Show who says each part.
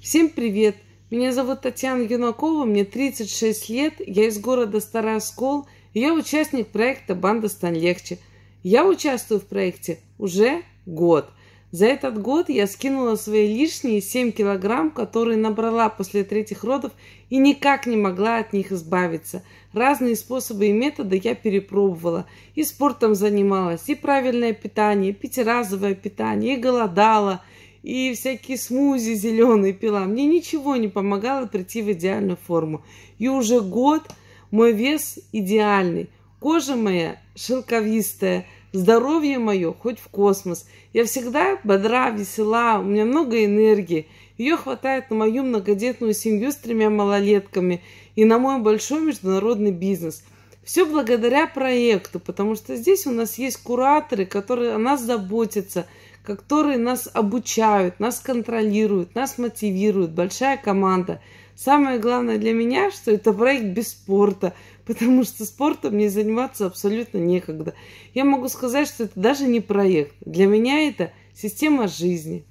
Speaker 1: Всем привет! Меня зовут Татьяна Юнакова, мне 36 лет, я из города Старый Оскол, и я участник проекта «Банда Стань легче». Я участвую в проекте уже год. За этот год я скинула свои лишние 7 килограмм, которые набрала после третьих родов и никак не могла от них избавиться. Разные способы и методы я перепробовала. И спортом занималась, и правильное питание, и пятиразовое питание, и голодала – и всякие смузи зеленые пила. Мне ничего не помогало прийти в идеальную форму. И уже год мой вес идеальный. Кожа моя шелковистая, здоровье мое хоть в космос. Я всегда бодра, весела, у меня много энергии. Ее хватает на мою многодетную семью с тремя малолетками и на мой большой международный бизнес. Все благодаря проекту, потому что здесь у нас есть кураторы, которые о нас заботятся – которые нас обучают, нас контролируют, нас мотивируют, большая команда. Самое главное для меня, что это проект без спорта, потому что спортом мне заниматься абсолютно некогда. Я могу сказать, что это даже не проект. Для меня это система жизни.